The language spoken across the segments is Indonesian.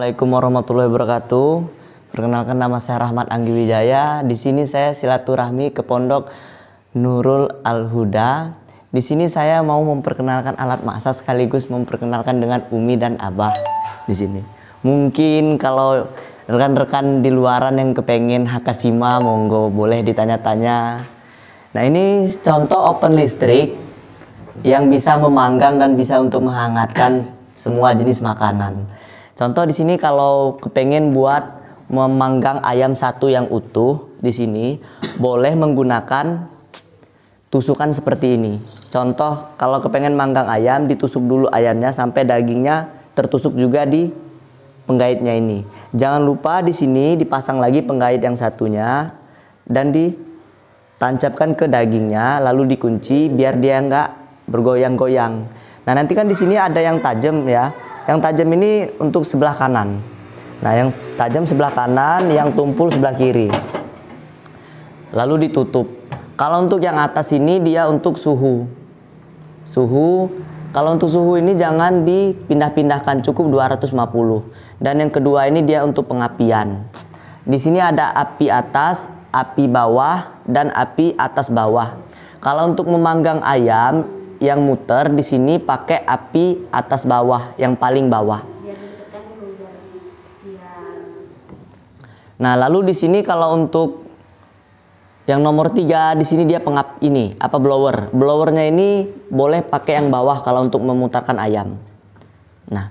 Assalamualaikum warahmatullahi wabarakatuh. Perkenalkan nama saya Rahmat Anggi Wijaya. Di sini saya silaturahmi ke Pondok Nurul Al Huda. Di sini saya mau memperkenalkan alat maksa sekaligus memperkenalkan dengan Umi dan Abah di sini. Mungkin kalau rekan-rekan di luaran yang kepengen Hakasima monggo boleh ditanya-tanya. Nah, ini contoh open listrik yang bisa memanggang dan bisa untuk menghangatkan semua jenis makanan. Contoh di sini kalau kepengen buat memanggang ayam satu yang utuh di sini boleh menggunakan tusukan seperti ini. Contoh kalau kepengen manggang ayam ditusuk dulu ayamnya sampai dagingnya tertusuk juga di penggaitnya ini. Jangan lupa di sini dipasang lagi penggait yang satunya dan ditancapkan ke dagingnya lalu dikunci biar dia nggak bergoyang-goyang. Nah nanti kan di sini ada yang tajam ya. Yang tajam ini untuk sebelah kanan. Nah, yang tajam sebelah kanan, yang tumpul sebelah kiri. Lalu ditutup. Kalau untuk yang atas ini dia untuk suhu. Suhu, kalau untuk suhu ini jangan dipindah-pindahkan, cukup 250. Dan yang kedua ini dia untuk pengapian. Di sini ada api atas, api bawah, dan api atas bawah. Kalau untuk memanggang ayam, yang muter di sini pakai api atas bawah yang paling bawah. Nah, lalu di sini kalau untuk yang nomor tiga di sini dia pengap ini apa blower. Blowernya ini boleh pakai yang bawah kalau untuk memutarkan ayam. Nah,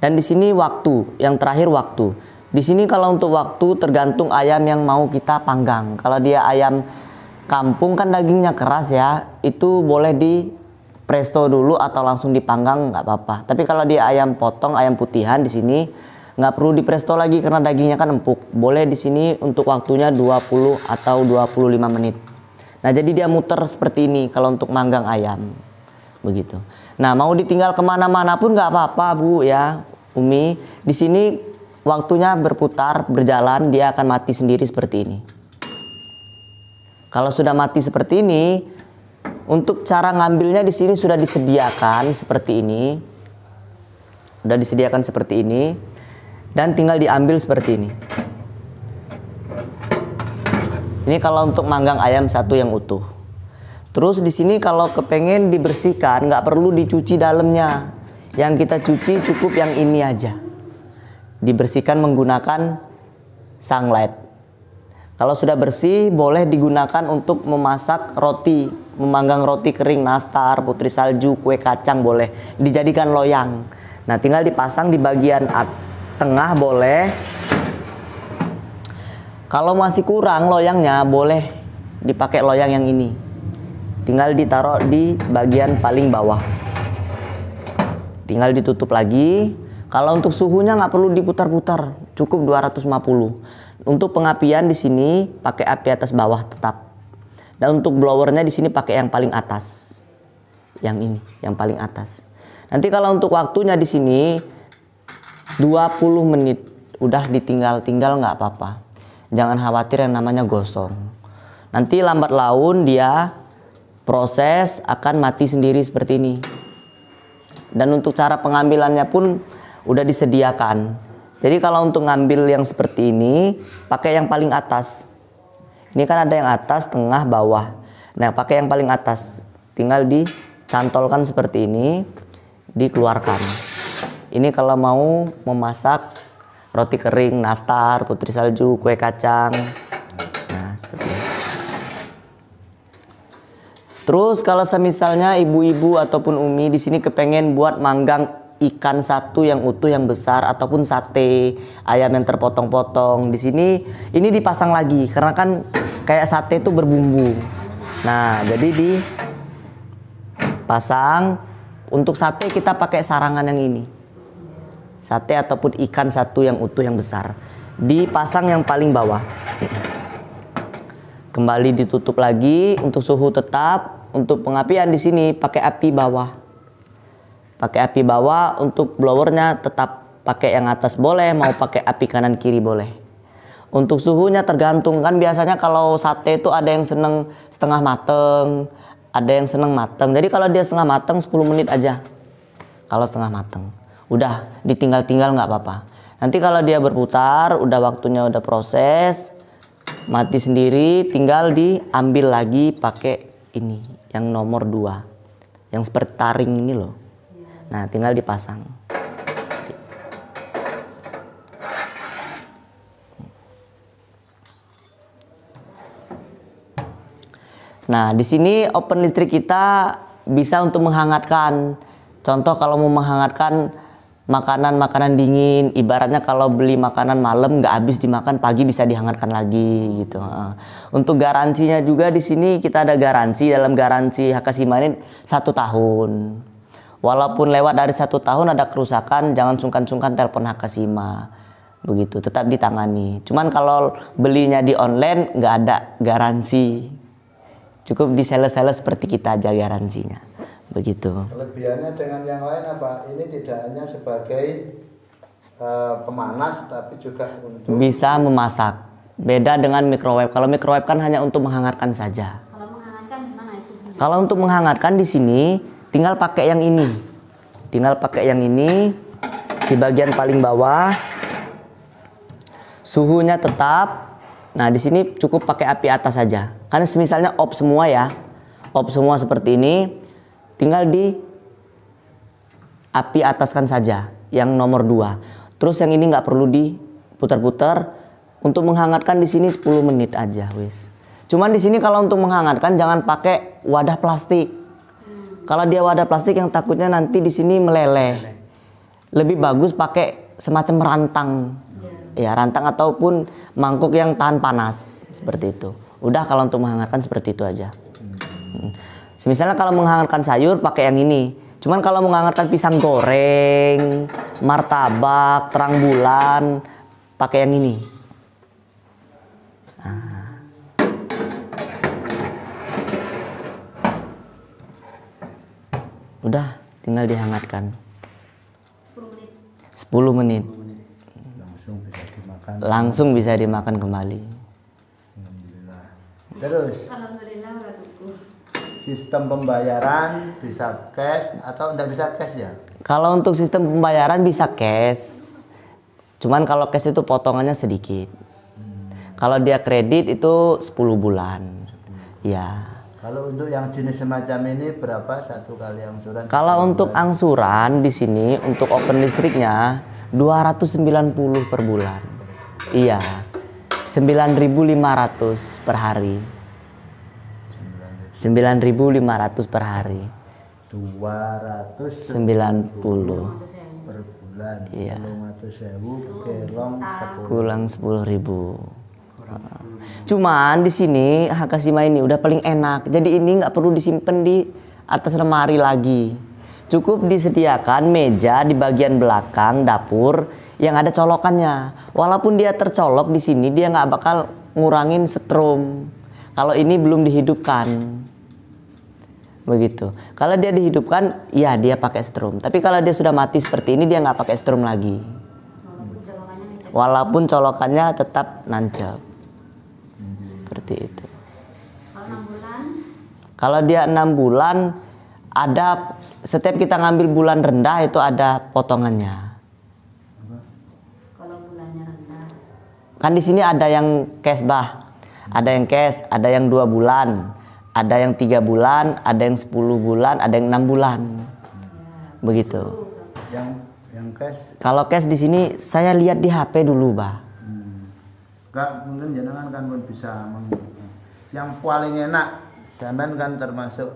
dan di sini waktu, yang terakhir waktu. Di sini kalau untuk waktu tergantung ayam yang mau kita panggang. Kalau dia ayam kampung kan dagingnya keras ya, itu boleh di presto dulu atau langsung dipanggang nggak apa-apa. Tapi kalau dia ayam potong, ayam putihan di sini nggak perlu dipresto lagi karena dagingnya kan empuk. Boleh di sini untuk waktunya 20 atau 25 menit. Nah, jadi dia muter seperti ini kalau untuk manggang ayam. Begitu. Nah, mau ditinggal kemana-mana pun nggak apa-apa, Bu ya. Umi, di sini waktunya berputar, berjalan, dia akan mati sendiri seperti ini. Kalau sudah mati seperti ini, untuk cara ngambilnya di sini sudah disediakan seperti ini. Sudah disediakan seperti ini dan tinggal diambil seperti ini. Ini kalau untuk manggang ayam satu yang utuh. Terus di sini kalau kepengen dibersihkan nggak perlu dicuci dalamnya. Yang kita cuci cukup yang ini aja. Dibersihkan menggunakan sunlight. Kalau sudah bersih boleh digunakan untuk memasak roti memanggang roti kering, nastar, putri salju, kue kacang boleh dijadikan loyang. Nah, tinggal dipasang di bagian at tengah boleh. Kalau masih kurang loyangnya boleh dipakai loyang yang ini. Tinggal ditaruh di bagian paling bawah. Tinggal ditutup lagi. Kalau untuk suhunya nggak perlu diputar-putar, cukup 250. Untuk pengapian di sini pakai api atas bawah tetap. Dan untuk blowernya di sini pakai yang paling atas. Yang ini, yang paling atas. Nanti kalau untuk waktunya di sini 20 menit udah ditinggal-tinggal nggak apa-apa. Jangan khawatir yang namanya gosong. Nanti lambat laun dia proses akan mati sendiri seperti ini. Dan untuk cara pengambilannya pun udah disediakan. Jadi kalau untuk ngambil yang seperti ini, pakai yang paling atas ini kan ada yang atas, tengah, bawah. Nah, pakai yang paling atas. Tinggal dicantolkan seperti ini, dikeluarkan. Ini kalau mau memasak roti kering, nastar, putri salju, kue kacang. Nah, seperti ini. Terus kalau semisalnya ibu-ibu ataupun umi di sini kepengen buat manggang ikan satu yang utuh yang besar ataupun sate ayam yang terpotong-potong di sini ini dipasang lagi karena kan kayak sate itu berbumbu. Nah, jadi di pasang untuk sate kita pakai sarangan yang ini. Sate ataupun ikan satu yang utuh yang besar. Dipasang yang paling bawah. Kembali ditutup lagi untuk suhu tetap. Untuk pengapian di sini pakai api bawah. Pakai api bawah untuk blowernya tetap pakai yang atas boleh, mau pakai api kanan kiri boleh. Untuk suhunya tergantung kan biasanya kalau sate itu ada yang seneng setengah mateng, ada yang seneng mateng. Jadi kalau dia setengah mateng 10 menit aja. Kalau setengah mateng. Udah ditinggal-tinggal nggak apa-apa. Nanti kalau dia berputar, udah waktunya udah proses, mati sendiri, tinggal diambil lagi pakai ini yang nomor 2. Yang seperti taring ini loh. Nah, tinggal dipasang. Nah, di sini open listrik kita bisa untuk menghangatkan. Contoh kalau mau menghangatkan makanan-makanan dingin, ibaratnya kalau beli makanan malam nggak habis dimakan pagi bisa dihangatkan lagi gitu. Untuk garansinya juga di sini kita ada garansi dalam garansi Hakasima ini satu tahun. Walaupun lewat dari satu tahun ada kerusakan, jangan sungkan-sungkan telepon Hakasima begitu tetap ditangani. Cuman kalau belinya di online nggak ada garansi cukup di sales-sales seperti kita aja garansinya begitu kelebihannya dengan yang lain apa ini tidak hanya sebagai uh, pemanas tapi juga untuk bisa memasak beda dengan microwave kalau microwave kan hanya untuk menghangatkan saja kalau menghangatkan gimana ya, kalau untuk menghangatkan di sini tinggal pakai yang ini tinggal pakai yang ini di bagian paling bawah suhunya tetap Nah di sini cukup pakai api atas saja. Karena semisalnya op semua ya, op semua seperti ini, tinggal di api ataskan saja yang nomor 2. Terus yang ini nggak perlu diputar-putar untuk menghangatkan di sini 10 menit aja wis. Cuman di sini kalau untuk menghangatkan jangan pakai wadah plastik. Kalau dia wadah plastik yang takutnya nanti di sini meleleh. Lebih bagus pakai semacam rantang ya rantang ataupun mangkuk yang tahan panas seperti itu. Udah kalau untuk menghangatkan seperti itu aja. Hmm. Misalnya kalau menghangatkan sayur pakai yang ini. Cuman kalau menghangatkan pisang goreng, martabak, terang bulan, pakai yang ini. Nah. Udah, tinggal dihangatkan. 10 menit. 10 menit. 10 menit dimakan. Langsung bisa dimakan kembali. Alhamdulillah. Terus. Alhamdulillah Sistem pembayaran bisa cash atau tidak bisa cash ya? Kalau untuk sistem pembayaran bisa cash. Cuman kalau cash itu potongannya sedikit. Hmm. Kalau dia kredit itu 10 bulan. 10. Ya. Kalau untuk yang jenis semacam ini berapa satu kali angsuran? Kalau untuk angsuran di sini untuk open listriknya 290 per bulan. Iya. 9.500 per hari. 9.500 per hari. 290 per bulan. Iya. 200.000 kelong 10. Kurang 10.000. Cuman di sini Hakashima ini udah paling enak. Jadi ini nggak perlu disimpan di atas lemari lagi. Cukup disediakan meja di bagian belakang dapur yang ada colokannya. Walaupun dia tercolok di sini dia nggak bakal ngurangin setrum. Kalau ini belum dihidupkan. Begitu. Kalau dia dihidupkan, ya dia pakai setrum. Tapi kalau dia sudah mati seperti ini dia nggak pakai setrum lagi. Walaupun colokannya tetap nancap. Seperti itu. Kalau dia enam bulan, ada setiap kita ngambil bulan rendah itu ada potongannya. Kan di sini ada yang cash bah, ada yang cash, ada yang dua bulan, ada yang tiga bulan, ada yang sepuluh bulan, ada yang enam bulan, begitu. Yang yang cash. Kalau cash di sini saya lihat di HP dulu bah. Hmm. mungkin jangan kan pun bisa. Yang paling enak zaman kan termasuk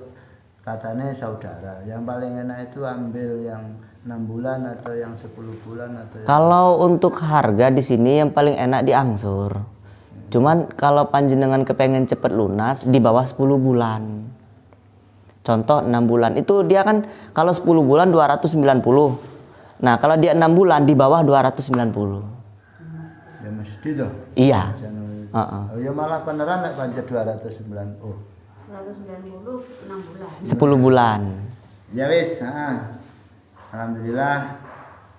katanya saudara. Yang paling enak itu ambil yang 6 bulan atau yang 10 bulan atau yang... kalau untuk harga di sini yang paling enak di angsur hmm. cuman kalau panjenengan kepengen cepet lunas di bawah 10 bulan contoh 6 bulan itu dia kan kalau 10 bulan 290 nah kalau dia 6 bulan di bawah 290 ya mesti dong iya uh -uh. oh ya malah beneran naik panjat 290 290 6 bulan 10 bulan ya wis ah Alhamdulillah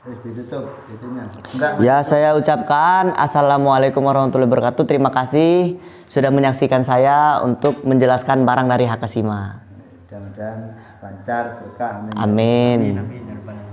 ditutup itunya. Enggak. Ya, saya ucapkan assalamualaikum warahmatullahi wabarakatuh. Terima kasih sudah menyaksikan saya untuk menjelaskan barang dari Hakasima. Mudah-mudahan lancar berkah. Amin. amin. amin.